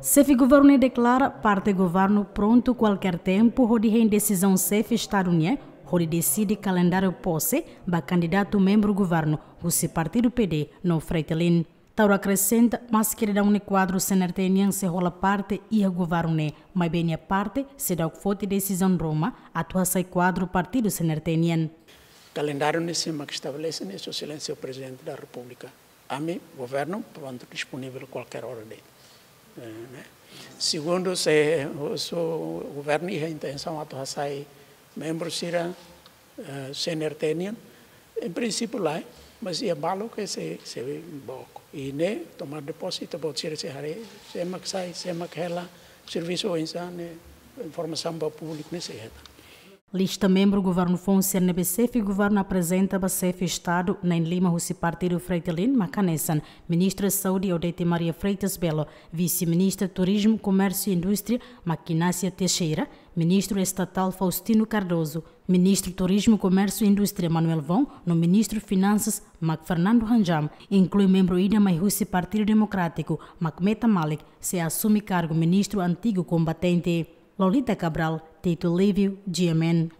CEF Governo declara parte governo pronto qualquer tempo em decisão CEF Estado União onde decide calendário posse ba candidato membro governo o seu partido PD no Freitelin. Tauro acrescenta, mas que dá um quadro senertenian se rola parte e a governo, né? mas bem a parte se dá fote decisão Roma, atua sai quadro partido senertenian. Calendário nesse que estabelece, nesse silêncio o presidente da República. A mim, governo, pronto, disponível qualquer hora dele. Né? Segundo, se o governo e a intenção de fazer membros serão uh, eh, senior tenham, em princípio lá, mas é malo que se se pouco. E né, tomar depósito pode ser se hare, se é maxai, se ela, é é serviço insano informação para o público, né, se Lista membro governo Fonser NBCF BCF, governo apresenta BCF Estado na Lima Rússia Partido Freitelin Macanessan, Ministra Saúde Odete Maria Freitas Belo, Vice-Ministra Turismo, Comércio e Indústria Maquinácia Teixeira, Ministro Estatal Faustino Cardoso, Ministro Turismo, Comércio e Indústria Manuel Von, no Ministro Finanças Mac Fernando Ranjam, inclui membro Ida Mairussi Partido Democrático, Macmeta Malik, se assume cargo Ministro Antigo Combatente. Lolita Cabral, Tito Lívio, G.M.N.